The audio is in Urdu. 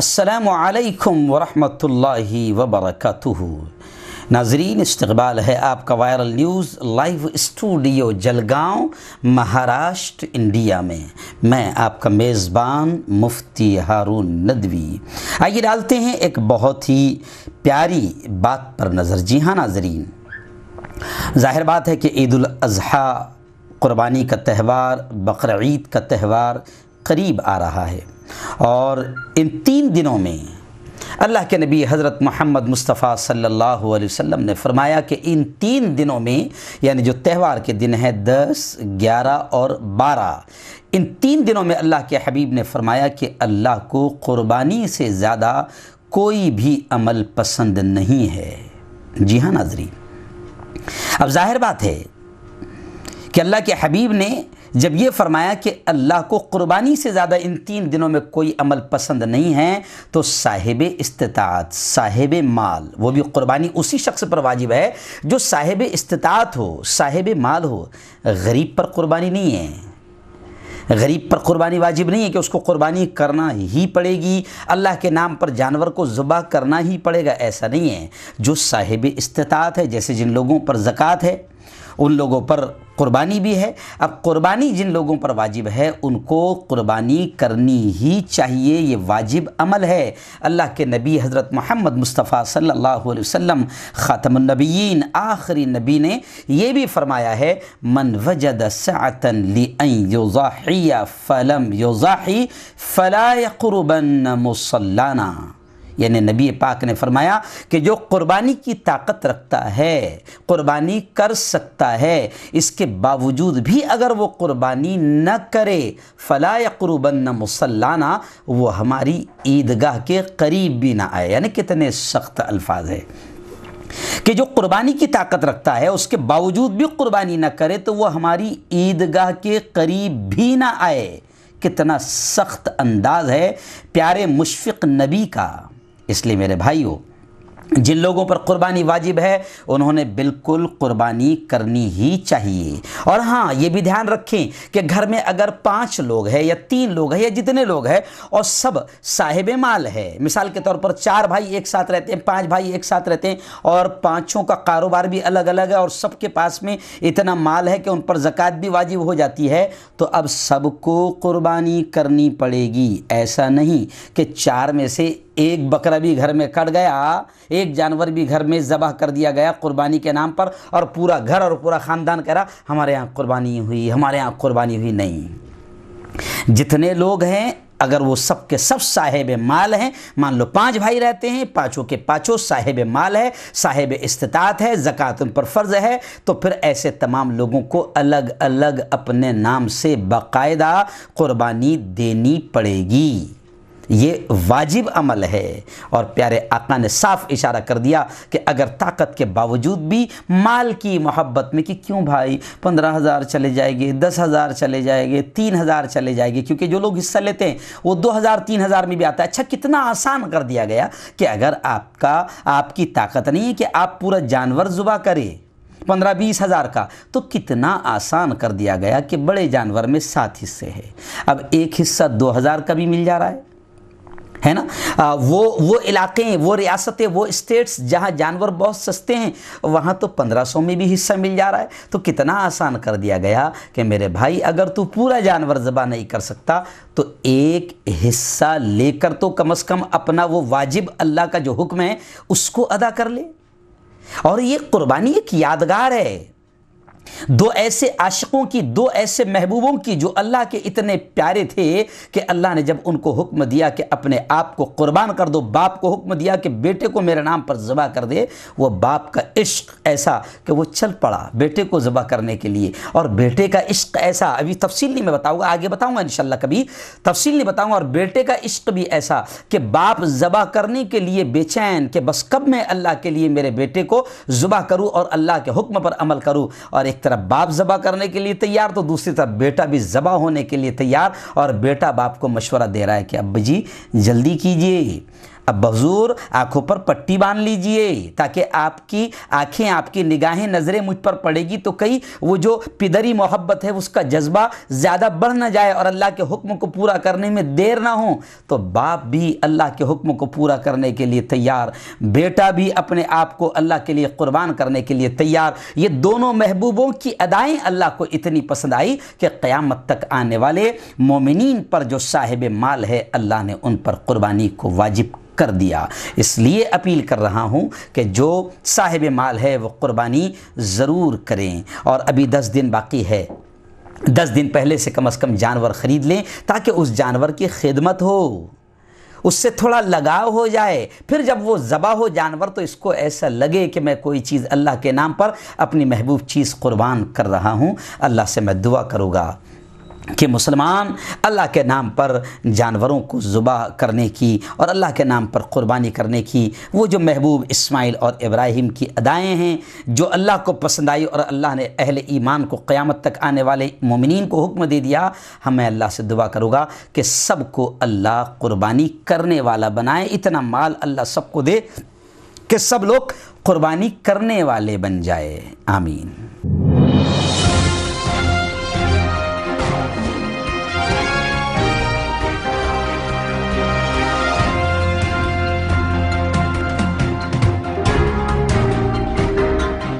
السلام علیکم ورحمۃ اللہ وبرکاتہ ناظرین استقبال ہے آپ کا viral news live studio Jalgaon Maharashtra India میں میں آپ کا میزبان مفتی ہارون ندوی آئیے ڈالتے ہیں ایک بہت ہی پیاری بات پر نظر جی ہاں ناظرین ظاہر بات ہے کہ عید الاضحیٰ قربانی کا تہوار بقرعید کا تہوار قریب آ رہا ہے اور ان تین دنوں میں اللہ کے نبی حضرت محمد مصطفیٰ صلی اللہ علیہ وسلم نے فرمایا کہ ان تین دنوں میں یعنی جو تہوار کے دن ہیں دس گیارہ اور بارہ ان تین دنوں میں اللہ کے حبیب نے فرمایا کہ اللہ کو قربانی سے زیادہ کوئی بھی عمل پسند نہیں ہے جی ہاں ناظرین اب ظاہر بات ہے کہ اللہ کے حبیب نے جب یہ فرمایا کہ اللہ کو قربانی سے زیادہ ان تین دنوں میں کوئی عمل پسند نہیں ہے تو صاحب استطاعت صاحب مال وہ بھی قربانی اسی شخص پر واجب ہے جو صاحب استطاعت ہو صاحب مال ہو غریب پر قربانی نہیں ہے غریب پر قربانی واجب نہیں ہے کہ اس کو قربانی کرنا ہی پڑے گی اللہ کے نام پر جانور کو ذبح کرنا ہی پڑے گا ایسا نہیں ہے جو صاحب استطاعت ہے جیسے جن لوگوں پر زکوٰۃ ہے ان لوگوں پر قربانی بھی ہے اب قربانی جن لوگوں پر واجب ہے ان کو قربانی کرنی ہی چاہیے یہ واجب عمل ہے اللہ کے نبی حضرت محمد مصطفیٰ صلی اللہ علیہ وسلم خاتم النبیین آخری نبی نے یہ بھی فرمایا ہے من وجد لئن یضاحی یضاحی فلم فلا یقربن مصلانا یعنی نبی پاک نے فرمایا کہ جو قربانی کی طاقت رکھتا ہے قربانی کر سکتا ہے اس کے باوجود بھی اگر وہ قربانی نہ کرے فلا قربن مسلانہ وہ ہماری عیدگاہ کے قریب بھی نہ آئے یعنی کتنے سخت الفاظ ہے کہ جو قربانی کی طاقت رکھتا ہے اس کے باوجود بھی قربانی نہ کرے تو وہ ہماری عیدگاہ کے قریب بھی نہ آئے کتنا سخت انداز ہے پیارے مشفق نبی کا اس لیے میرے بھائیوں جن لوگوں پر قربانی واجب ہے انہوں نے بالکل قربانی کرنی ہی چاہیے اور ہاں یہ بھی دھیان رکھیں کہ گھر میں اگر پانچ لوگ ہے یا تین لوگ ہیں یا جتنے لوگ ہیں اور سب صاحب مال ہے مثال کے طور پر چار بھائی ایک ساتھ رہتے ہیں پانچ بھائی ایک ساتھ رہتے ہیں اور پانچوں کا کاروبار بھی الگ الگ ہے اور سب کے پاس میں اتنا مال ہے کہ ان پر زکوٰۃ بھی واجب ہو جاتی ہے تو اب سب کو قربانی کرنی پڑے گی ایسا نہیں کہ چار میں سے ایک بکرہ بھی گھر میں کٹ گیا ایک جانور بھی گھر میں ذبح کر دیا گیا قربانی کے نام پر اور پورا گھر اور پورا خاندان رہا ہمارے یہاں قربانی ہوئی ہمارے یہاں قربانی ہوئی نہیں جتنے لوگ ہیں اگر وہ سب کے سب صاحب مال ہیں مان لو پانچ بھائی رہتے ہیں پانچوں کے پانچوں صاحب مال ہے صاحب استطاعت ہے زکوٰۃ پر فرض ہے تو پھر ایسے تمام لوگوں کو الگ الگ اپنے نام سے باقاعدہ قربانی دینی پڑے گی یہ واجب عمل ہے اور پیارے آقا نے صاف اشارہ کر دیا کہ اگر طاقت کے باوجود بھی مال کی محبت میں کہ کیوں بھائی پندرہ ہزار چلے جائے گے دس ہزار چلے جائے گے تین ہزار چلے جائے گے کیونکہ جو لوگ حصہ لیتے ہیں وہ دو ہزار تین ہزار میں بھی آتا ہے اچھا کتنا آسان کر دیا گیا کہ اگر آپ کا آپ کی طاقت نہیں ہے کہ آپ پورا جانور زباں کرے پندرہ بیس ہزار کا تو کتنا آسان کر دیا گیا کہ بڑے جانور میں سات حصے ہیں اب ایک حصہ دو ہزار کا بھی مل جا رہا ہے ہے نا وہ علاقے وہ ریاستیں وہ اسٹیٹس جہاں جانور بہت سستے ہیں وہاں تو پندرہ سو میں بھی حصہ مل جا رہا ہے تو کتنا آسان کر دیا گیا کہ میرے بھائی اگر تو پورا جانور ذبح نہیں کر سکتا تو ایک حصہ لے کر تو کم از کم اپنا وہ واجب اللہ کا جو حکم ہے اس کو ادا کر لے اور یہ قربانی ایک یادگار ہے دو ایسے عاشقوں کی دو ایسے محبوبوں کی جو اللہ کے اتنے پیارے تھے کہ اللہ نے جب ان کو حکم دیا کہ اپنے آپ کو قربان کر دو باپ کو حکم دیا کہ بیٹے کو میرے نام پر ذبح کر دے وہ باپ کا عشق ایسا کہ وہ چل پڑا بیٹے کو ذبح کرنے کے لیے اور بیٹے کا عشق ایسا ابھی تفصیل نہیں میں بتاؤں گا آگے بتاؤں گا انشاءاللہ کبھی تفصیل نہیں بتاؤں گا اور بیٹے کا عشق بھی ایسا کہ باپ ذبح کرنے کے لیے بے چین کہ بس کب میں اللہ کے لیے میرے بیٹے کو ذبح کروں اور اللہ کے حکم پر عمل کروں اور ایک طرف باپ زبا کرنے کے لیے تیار تو دوسری طرف بیٹا بھی ذبح ہونے کے لیے تیار اور بیٹا باپ کو مشورہ دے رہا ہے کہ اب جی جلدی کیجیے اب بحضور آنکھوں پر پٹی باندھ لیجئے تاکہ آپ کی آنکھیں آپ کی نگاہیں نظریں مجھ پر پڑے گی تو کئی وہ جو پدری محبت ہے اس کا جذبہ زیادہ بڑھ نہ جائے اور اللہ کے حکم کو پورا کرنے میں دیر نہ ہو تو باپ بھی اللہ کے حکم کو پورا کرنے کے لیے تیار بیٹا بھی اپنے آپ کو اللہ کے لیے قربان کرنے کے لیے تیار یہ دونوں محبوبوں کی ادائیں اللہ کو اتنی پسند آئی کہ قیامت تک آنے والے مومنین پر جو صاحب مال ہے اللہ نے ان پر قربانی کو واجب کر دیا اس لیے اپیل کر رہا ہوں کہ جو صاحب مال ہے وہ قربانی ضرور کریں اور ابھی دس دن باقی ہے دس دن پہلے سے کم از کم جانور خرید لیں تاکہ اس جانور کی خدمت ہو اس سے تھوڑا لگاؤ ہو جائے پھر جب وہ ذبح ہو جانور تو اس کو ایسا لگے کہ میں کوئی چیز اللہ کے نام پر اپنی محبوب چیز قربان کر رہا ہوں اللہ سے میں دعا کروں گا کہ مسلمان اللہ کے نام پر جانوروں کو ذبح کرنے کی اور اللہ کے نام پر قربانی کرنے کی وہ جو محبوب اسماعیل اور ابراہیم کی ادائیں ہیں جو اللہ کو پسند آئی اور اللہ نے اہل ایمان کو قیامت تک آنے والے مومنین کو حکم دے دیا ہمیں اللہ سے دعا کروں گا کہ سب کو اللہ قربانی کرنے والا بنائے اتنا مال اللہ سب کو دے کہ سب لوگ قربانی کرنے والے بن جائے آمین